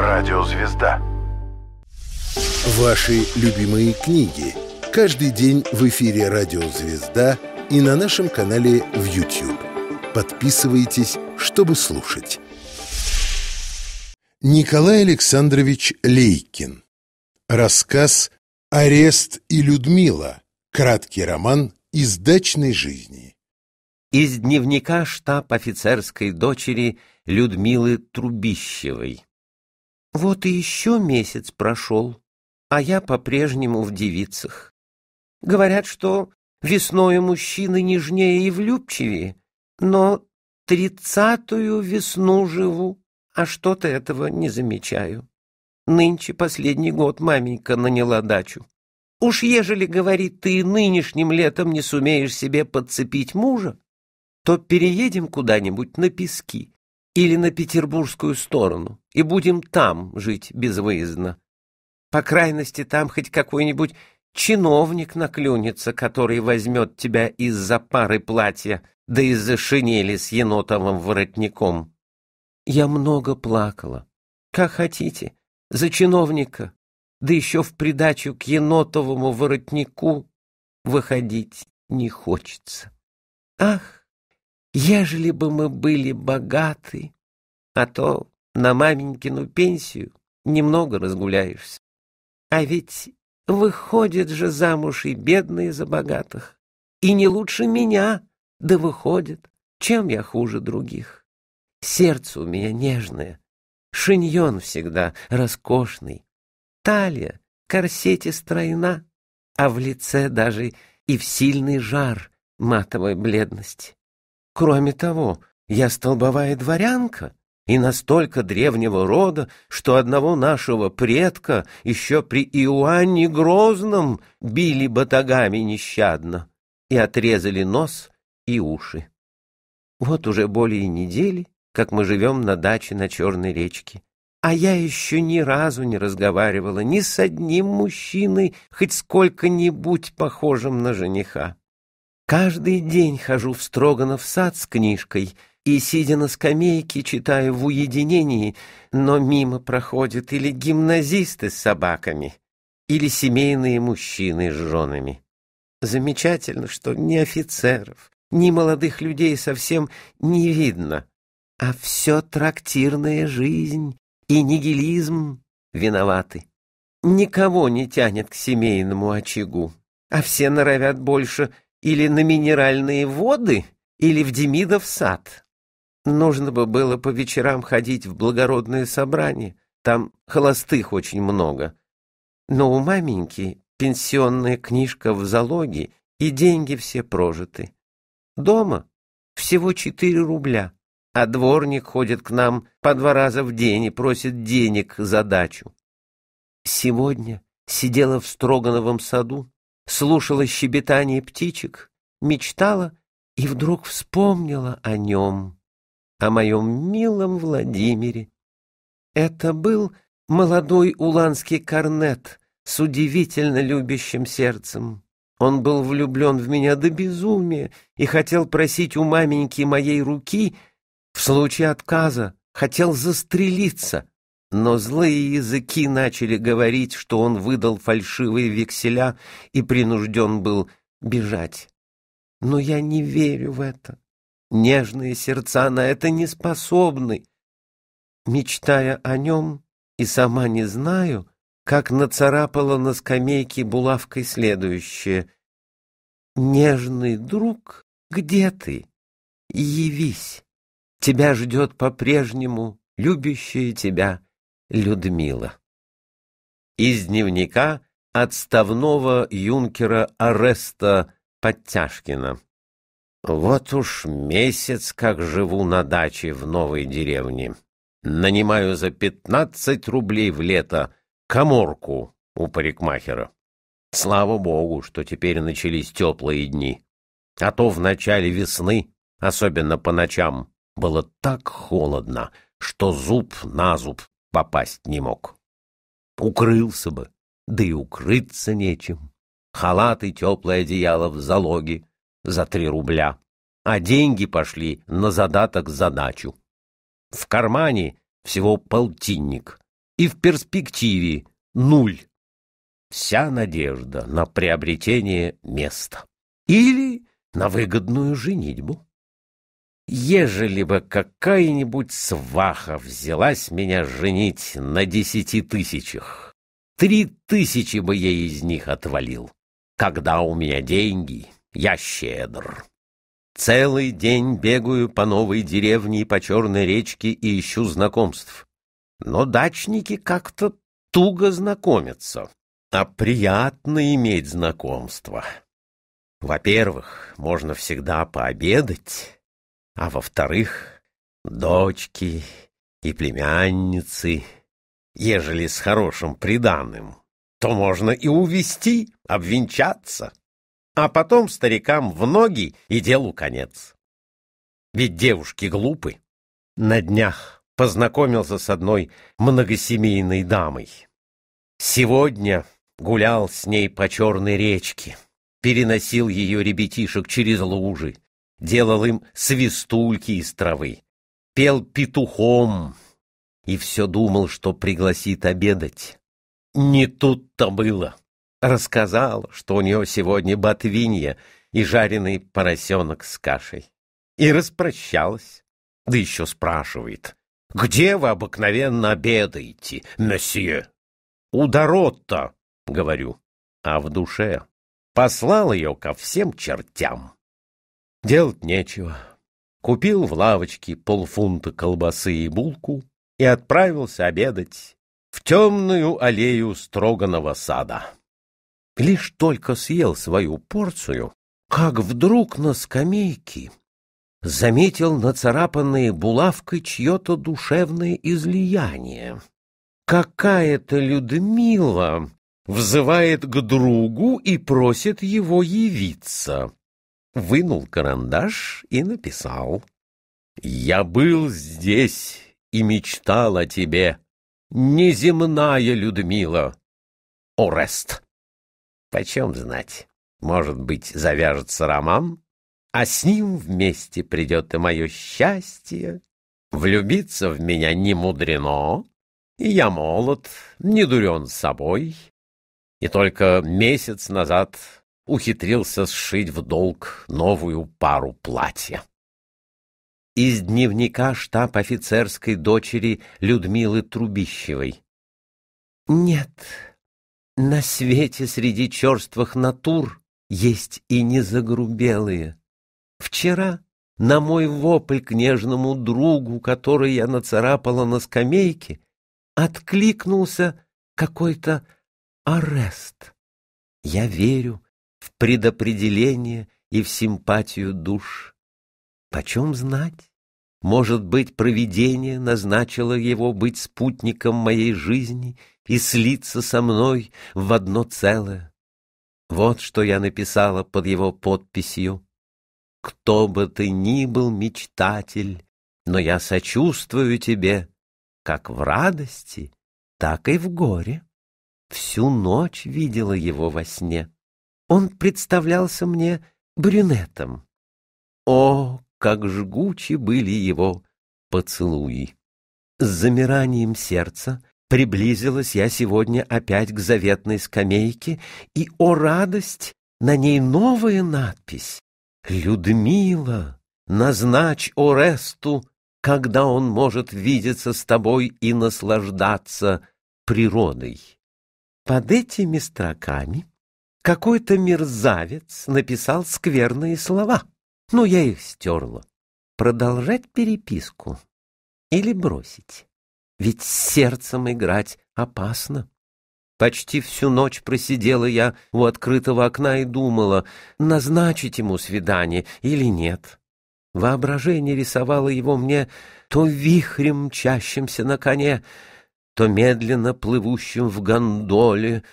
Радиозвезда. Ваши любимые книги. Каждый день в эфире «Радиозвезда» и на нашем канале в YouTube. Подписывайтесь, чтобы слушать. Николай Александрович Лейкин. Рассказ «Арест и Людмила». Краткий роман из дачной жизни. Из дневника штаб офицерской дочери Людмилы Трубищевой. Вот и еще месяц прошел, а я по-прежнему в девицах. Говорят, что весною мужчины нежнее и влюбчивее, но тридцатую весну живу, а что-то этого не замечаю. Нынче последний год маменька наняла дачу. Уж ежели, говорит, ты нынешним летом не сумеешь себе подцепить мужа, то переедем куда-нибудь на пески, или на петербургскую сторону, и будем там жить безвыездно. По крайности, там хоть какой-нибудь чиновник наклюнется, который возьмет тебя из-за пары платья, да из-за шинели с енотовым воротником. Я много плакала. Как хотите, за чиновника, да еще в придачу к енотовому воротнику выходить не хочется. Ах, Ежели бы мы были богаты, а то на маменькину пенсию немного разгуляешься. А ведь выходят же замуж и бедные за богатых. И не лучше меня, да выходит. Чем я хуже других? Сердце у меня нежное, шиньон всегда роскошный, талия, корсете стройна, а в лице даже и в сильный жар матовой бледности. Кроме того, я столбовая дворянка и настолько древнего рода, что одного нашего предка еще при Иоанне Грозном били батагами нещадно и отрезали нос и уши. Вот уже более недели, как мы живем на даче на Черной речке. А я еще ни разу не разговаривала ни с одним мужчиной, хоть сколько-нибудь похожим на жениха. Каждый день хожу в Строганов сад с книжкой и, сидя на скамейке, читаю в уединении, но мимо проходят или гимназисты с собаками, или семейные мужчины с женами. Замечательно, что ни офицеров, ни молодых людей совсем не видно, а все трактирная жизнь и нигилизм виноваты. Никого не тянет к семейному очагу, а все норовят больше или на минеральные воды, или в Демидов сад. Нужно бы было по вечерам ходить в благородные собрания, там холостых очень много. Но у маменьки пенсионная книжка в залоге, и деньги все прожиты. Дома всего четыре рубля, а дворник ходит к нам по два раза в день и просит денег за дачу. Сегодня сидела в Строгановом саду, слушала щебетание птичек, мечтала и вдруг вспомнила о нем, о моем милом Владимире. Это был молодой уланский корнет с удивительно любящим сердцем. Он был влюблен в меня до безумия и хотел просить у маменьки моей руки в случае отказа, хотел застрелиться, но злые языки начали говорить, что он выдал фальшивые векселя и принужден был бежать. Но я не верю в это. Нежные сердца на это не способны. Мечтая о нем, и сама не знаю, как нацарапала на скамейке булавкой следующее. «Нежный друг, где ты? Явись! Тебя ждет по-прежнему любящая тебя» Людмила. Из дневника отставного юнкера Ареста Подтяжкина. Вот уж месяц, как живу на даче в новой деревне. Нанимаю за пятнадцать рублей в лето коморку у парикмахера. Слава богу, что теперь начались теплые дни. А то в начале весны, особенно по ночам, было так холодно, что зуб на зуб попасть не мог. Укрылся бы, да и укрыться нечем. Халат и теплое одеяло в залоге за три рубля, а деньги пошли на задаток за дачу. В кармане всего полтинник, и в перспективе нуль. Вся надежда на приобретение места или на выгодную женитьбу. Ежели бы какая-нибудь сваха взялась меня женить на десяти тысячах, три тысячи бы я из них отвалил. Когда у меня деньги, я щедр. Целый день бегаю по новой деревне и по черной речке и ищу знакомств. Но дачники как-то туго знакомятся, а приятно иметь знакомство. Во-первых, можно всегда пообедать, а во-вторых, дочки и племянницы, ежели с хорошим приданым, то можно и увести, обвенчаться, а потом старикам в ноги и делу конец. Ведь девушки глупы. На днях познакомился с одной многосемейной дамой. Сегодня гулял с ней по черной речке, переносил ее ребятишек через лужи, делал им свистульки из травы, пел петухом и все думал, что пригласит обедать. Не тут-то было. Рассказал, что у него сегодня ботвинья и жареный поросенок с кашей. И распрощалась, да еще спрашивает, «Где вы обыкновенно обедаете, месье?» «У дород-то», — говорю, а в душе послал ее ко всем чертям. Делать нечего. Купил в лавочке полфунта колбасы и булку и отправился обедать в темную аллею строганного сада. Лишь только съел свою порцию, как вдруг на скамейке заметил нацарапанное булавкой чье-то душевное излияние. Какая-то Людмила взывает к другу и просит его явиться вынул карандаш и написал. «Я был здесь и мечтал о тебе, неземная Людмила, Орест». Почем знать, может быть, завяжется роман, а с ним вместе придет и мое счастье. Влюбиться в меня не мудрено, я молод, не дурен собой. И только месяц назад ухитрился сшить в долг новую пару платья. Из дневника штаб офицерской дочери Людмилы Трубищевой. Нет, на свете среди черствых натур есть и незагрубелые. Вчера на мой вопль к нежному другу, который я нацарапала на скамейке, откликнулся какой-то арест. Я верю, в предопределение и в симпатию душ. Почем знать? Может быть, провидение назначило его быть спутником моей жизни и слиться со мной в одно целое. Вот что я написала под его подписью. Кто бы ты ни был мечтатель, но я сочувствую тебе, как в радости, так и в горе. Всю ночь видела его во сне. Он представлялся мне брюнетом. О, как жгучи были его поцелуи! С замиранием сердца приблизилась я сегодня опять к заветной скамейке, и, о радость, на ней новая надпись «Людмила, назначь Оресту, когда он может видеться с тобой и наслаждаться природой». Под этими строками какой-то мерзавец написал скверные слова. но я их стерла. Продолжать переписку или бросить? Ведь с сердцем играть опасно. Почти всю ночь просидела я у открытого окна и думала, назначить ему свидание или нет. Воображение рисовало его мне то вихрем, мчащимся на коне, то медленно плывущим в гондоле,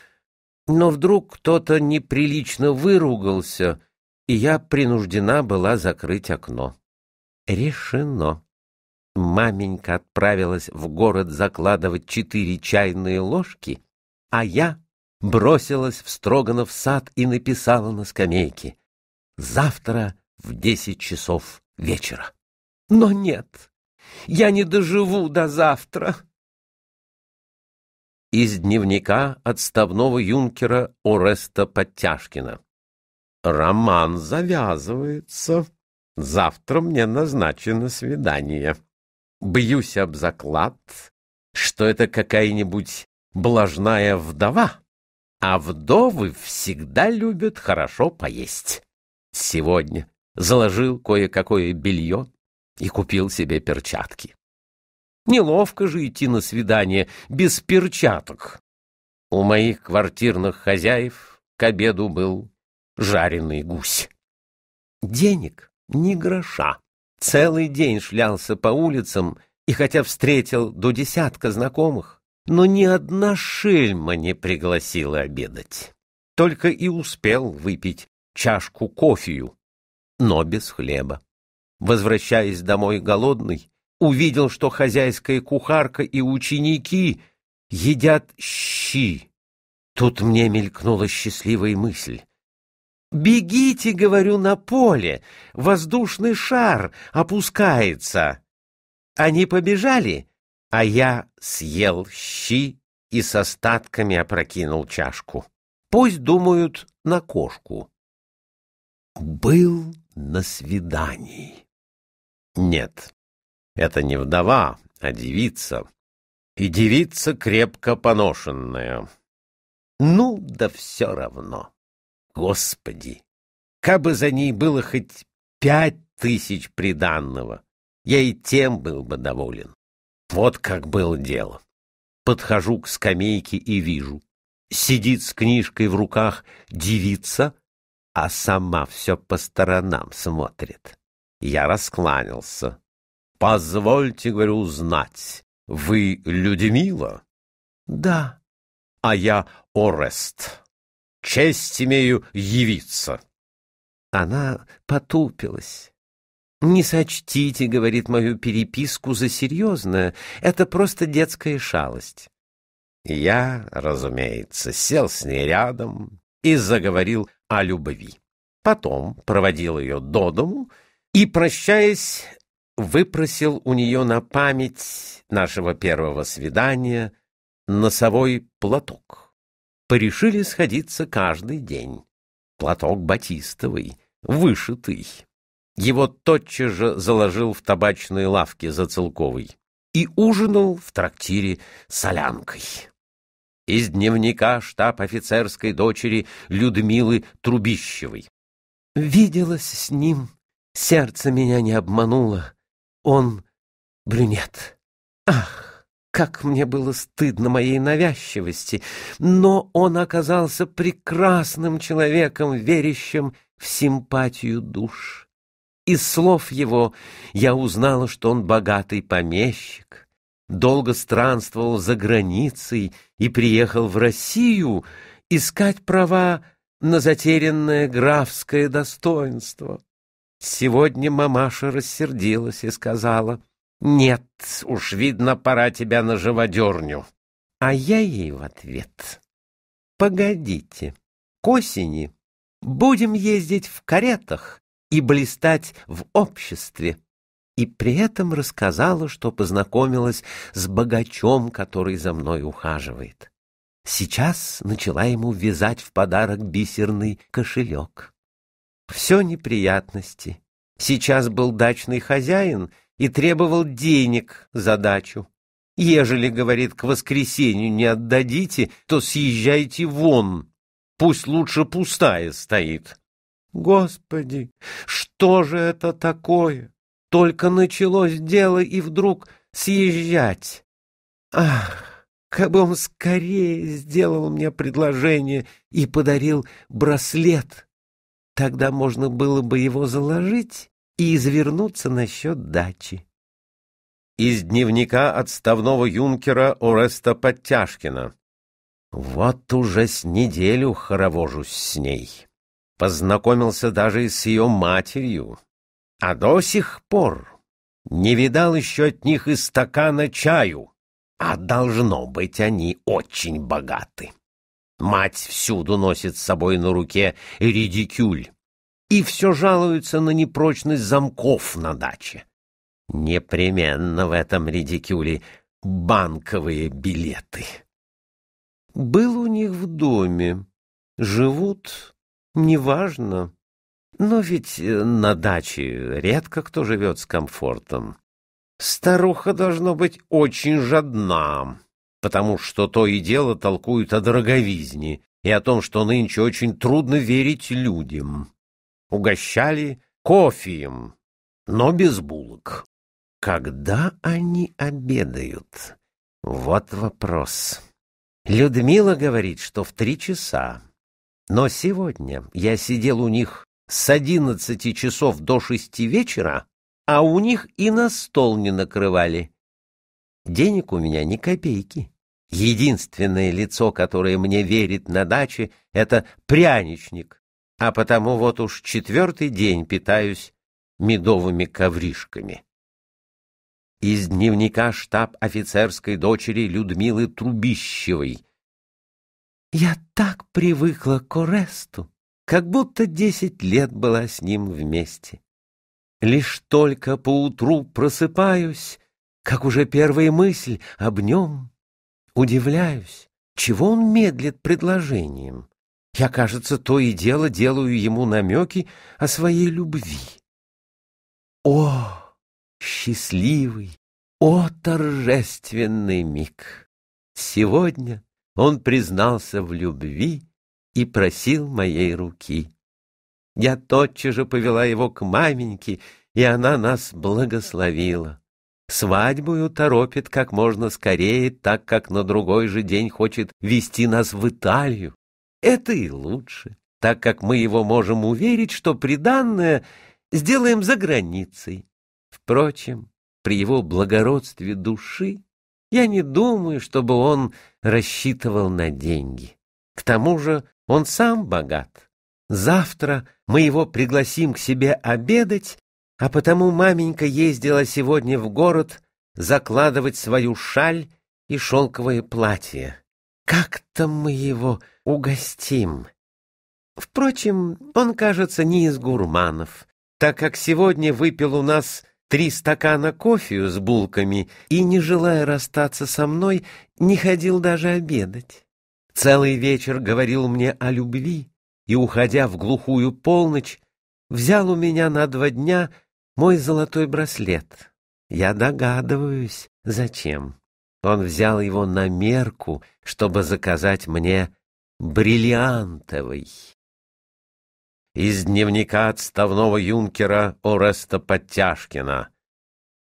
но вдруг кто-то неприлично выругался, и я принуждена была закрыть окно. Решено. Маменька отправилась в город закладывать четыре чайные ложки, а я бросилась в Строганов сад и написала на скамейке «Завтра в десять часов вечера». Но нет, я не доживу до завтра из дневника отставного юнкера Ореста Подтяжкина. «Роман завязывается. Завтра мне назначено свидание. Бьюсь об заклад, что это какая-нибудь блажная вдова, а вдовы всегда любят хорошо поесть. Сегодня заложил кое-какое белье и купил себе перчатки. Неловко же идти на свидание без перчаток. У моих квартирных хозяев к обеду был жареный гусь. Денег ни гроша. Целый день шлялся по улицам, и хотя встретил до десятка знакомых, но ни одна шельма не пригласила обедать. Только и успел выпить чашку кофею, но без хлеба. Возвращаясь домой голодный, увидел, что хозяйская кухарка и ученики едят щи. Тут мне мелькнула счастливая мысль. «Бегите, — говорю, — на поле! Воздушный шар опускается!» Они побежали, а я съел щи и с остатками опрокинул чашку. Пусть думают на кошку. Был на свидании. Нет, это не вдова, а девица. И девица крепко поношенная. Ну, да все равно. Господи! бы за ней было хоть пять тысяч приданного, я и тем был бы доволен. Вот как было дело. Подхожу к скамейке и вижу. Сидит с книжкой в руках девица, а сама все по сторонам смотрит. Я раскланялся. — Позвольте, говорю, узнать, вы Людмила? — Да. — А я Орест. Честь имею явиться. Она потупилась. «Не сочтите, — говорит, — мою переписку за серьезное. Это просто детская шалость». Я, разумеется, сел с ней рядом и заговорил о любви. Потом проводил ее до дому и, прощаясь, выпросил у нее на память нашего первого свидания носовой платок. Порешили сходиться каждый день. Платок батистовый, вышитый. Его тотчас же заложил в табачной лавке за Целковой и ужинал в трактире солянкой. Из дневника штаб-офицерской дочери Людмилы Трубищевой. Виделась с ним, сердце меня не обмануло он брюнет. Ах, как мне было стыдно моей навязчивости, но он оказался прекрасным человеком, верящим в симпатию душ. Из слов его я узнала, что он богатый помещик, долго странствовал за границей и приехал в Россию искать права на затерянное графское достоинство. Сегодня мамаша рассердилась и сказала, «Нет, уж видно, пора тебя на живодерню». А я ей в ответ, «Погодите, к осени будем ездить в каретах и блистать в обществе» и при этом рассказала, что познакомилась с богачом, который за мной ухаживает. Сейчас начала ему вязать в подарок бисерный кошелек. Все неприятности. Сейчас был дачный хозяин и требовал денег за дачу. Ежели, говорит, к воскресенью не отдадите, то съезжайте вон. Пусть лучше пустая стоит. Господи, что же это такое? Только началось дело и вдруг съезжать. Ах, как бы он скорее сделал мне предложение и подарил браслет. Тогда можно было бы его заложить и извернуться насчет дачи. Из дневника отставного юнкера Ореста Подтяжкина. Вот уже с неделю хоровожусь с ней. Познакомился даже и с ее матерью. А до сих пор не видал еще от них и стакана чаю. А должно быть, они очень богаты. Мать всюду носит с собой на руке редикюль. И все жалуются на непрочность замков на даче. Непременно в этом редикюле банковые билеты. Был у них в доме. Живут, неважно. Но ведь э, на даче редко кто живет с комфортом. Старуха должно быть очень жадна потому что то и дело толкуют о дороговизне и о том, что нынче очень трудно верить людям. Угощали кофеем, но без булок. Когда они обедают? Вот вопрос. Людмила говорит, что в три часа. Но сегодня я сидел у них с одиннадцати часов до шести вечера, а у них и на стол не накрывали. Денег у меня ни копейки. Единственное лицо, которое мне верит на даче, — это пряничник, а потому вот уж четвертый день питаюсь медовыми ковришками. Из дневника штаб офицерской дочери Людмилы Трубищевой. Я так привыкла к Оресту, как будто десять лет была с ним вместе. Лишь только поутру просыпаюсь, как уже первая мысль об нем. Удивляюсь, чего он медлит предложением. Я, кажется, то и дело делаю ему намеки о своей любви. О, счастливый, о, торжественный миг! Сегодня он признался в любви и просил моей руки. Я тотчас же повела его к маменьке, и она нас благословила. Свадьбую торопит как можно скорее, так как на другой же день хочет вести нас в Италию. Это и лучше, так как мы его можем уверить, что приданное сделаем за границей. Впрочем, при его благородстве души я не думаю, чтобы он рассчитывал на деньги. К тому же он сам богат. Завтра мы его пригласим к себе обедать а потому маменька ездила сегодня в город закладывать свою шаль и шелковое платье. Как-то мы его угостим. Впрочем, он, кажется, не из гурманов, так как сегодня выпил у нас три стакана кофею с булками и, не желая расстаться со мной, не ходил даже обедать. Целый вечер говорил мне о любви и, уходя в глухую полночь, взял у меня на два дня — мой золотой браслет. Я догадываюсь, зачем. Он взял его на мерку, чтобы заказать мне бриллиантовый. Из дневника отставного юнкера Ореста Подтяжкина.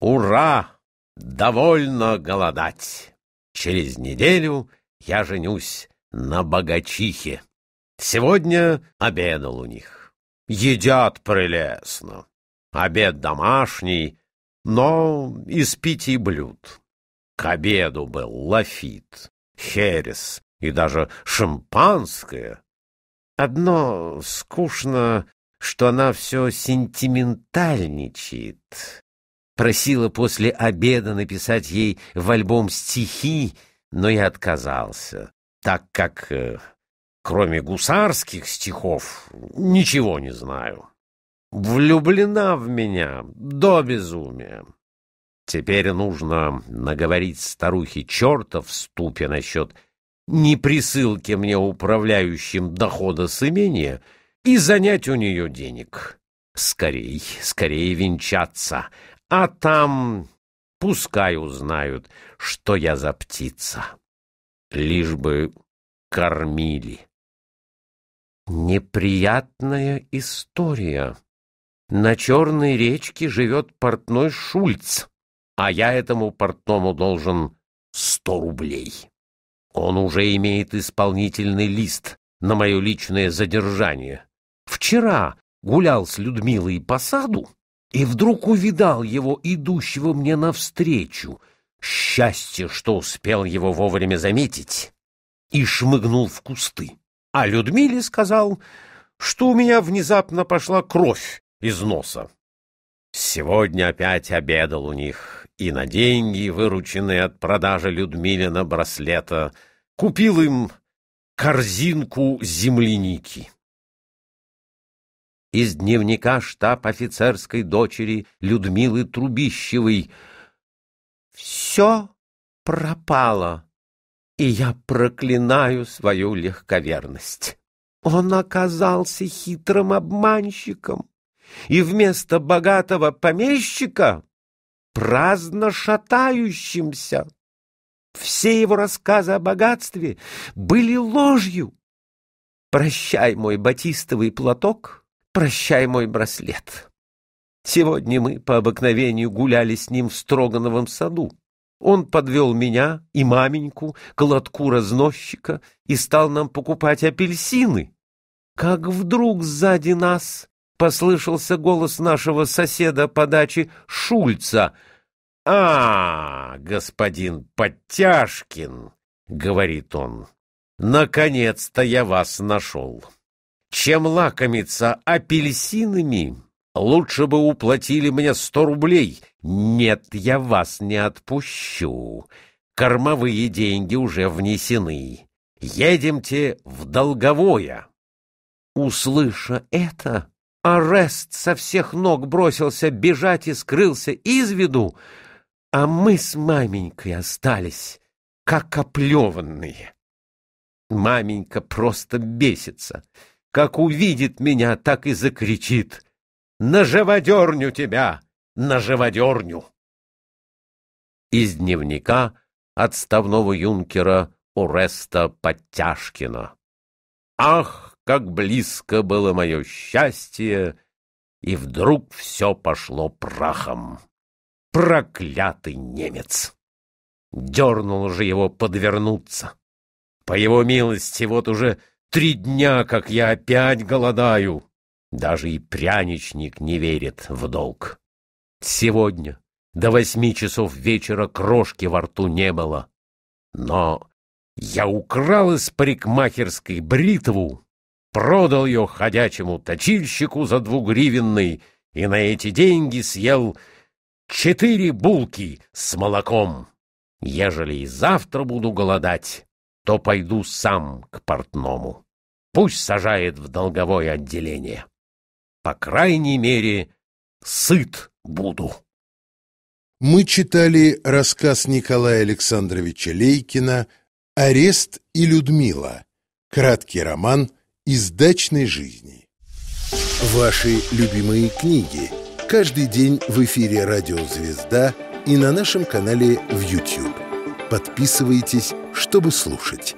Ура! Довольно голодать! Через неделю я женюсь на богачихе. Сегодня обедал у них. Едят прелестно обед домашний, но из пяти блюд. К обеду был лафит, херес и даже шампанское. Одно скучно, что она все сентиментальничает. Просила после обеда написать ей в альбом стихи, но я отказался, так как, э, кроме гусарских стихов, ничего не знаю влюблена в меня до безумия. Теперь нужно наговорить старухе черта в ступе насчет неприсылки мне управляющим дохода с имения и занять у нее денег. Скорей, скорее венчаться, а там пускай узнают, что я за птица. Лишь бы кормили. Неприятная история. На Черной речке живет портной Шульц, а я этому портному должен сто рублей. Он уже имеет исполнительный лист на мое личное задержание. Вчера гулял с Людмилой по саду и вдруг увидал его, идущего мне навстречу. Счастье, что успел его вовремя заметить, и шмыгнул в кусты. А Людмиле сказал, что у меня внезапно пошла кровь из носа. Сегодня опять обедал у них, и на деньги, вырученные от продажи Людмилина браслета, купил им корзинку земляники. Из дневника штаб офицерской дочери Людмилы Трубищевой «Все пропало, и я проклинаю свою легковерность. Он оказался хитрым обманщиком и вместо богатого помещика праздно шатающимся. Все его рассказы о богатстве были ложью. Прощай мой батистовый платок, прощай мой браслет. Сегодня мы по обыкновению гуляли с ним в Строгановом саду. Он подвел меня и маменьку к лотку разносчика и стал нам покупать апельсины. Как вдруг сзади нас послышался голос нашего соседа по даче Шульца. «А, господин Подтяжкин!» — говорит он. «Наконец-то я вас нашел! Чем лакомиться апельсинами? Лучше бы уплатили мне сто рублей. Нет, я вас не отпущу. Кормовые деньги уже внесены. Едемте в долговое!» Услыша это, Арест со всех ног бросился бежать и скрылся из виду, а мы с маменькой остались, как оплеванные. Маменька просто бесится. Как увидит меня, так и закричит. «На живодерню тебя! На живодерню!» Из дневника отставного юнкера Уреста Подтяжкина. «Ах, как близко было мое счастье, и вдруг все пошло прахом. Проклятый немец! Дернул же его подвернуться. По его милости, вот уже три дня, как я опять голодаю. Даже и пряничник не верит в долг. Сегодня до восьми часов вечера крошки во рту не было. Но я украл из парикмахерской бритву продал ее ходячему точильщику за двугривенный и на эти деньги съел четыре булки с молоком. Ежели и завтра буду голодать, то пойду сам к портному. Пусть сажает в долговое отделение. По крайней мере, сыт буду. Мы читали рассказ Николая Александровича Лейкина «Арест и Людмила», краткий роман – из дачной жизни. Ваши любимые книги. Каждый день в эфире «Радио Звезда» и на нашем канале в YouTube. Подписывайтесь, чтобы слушать.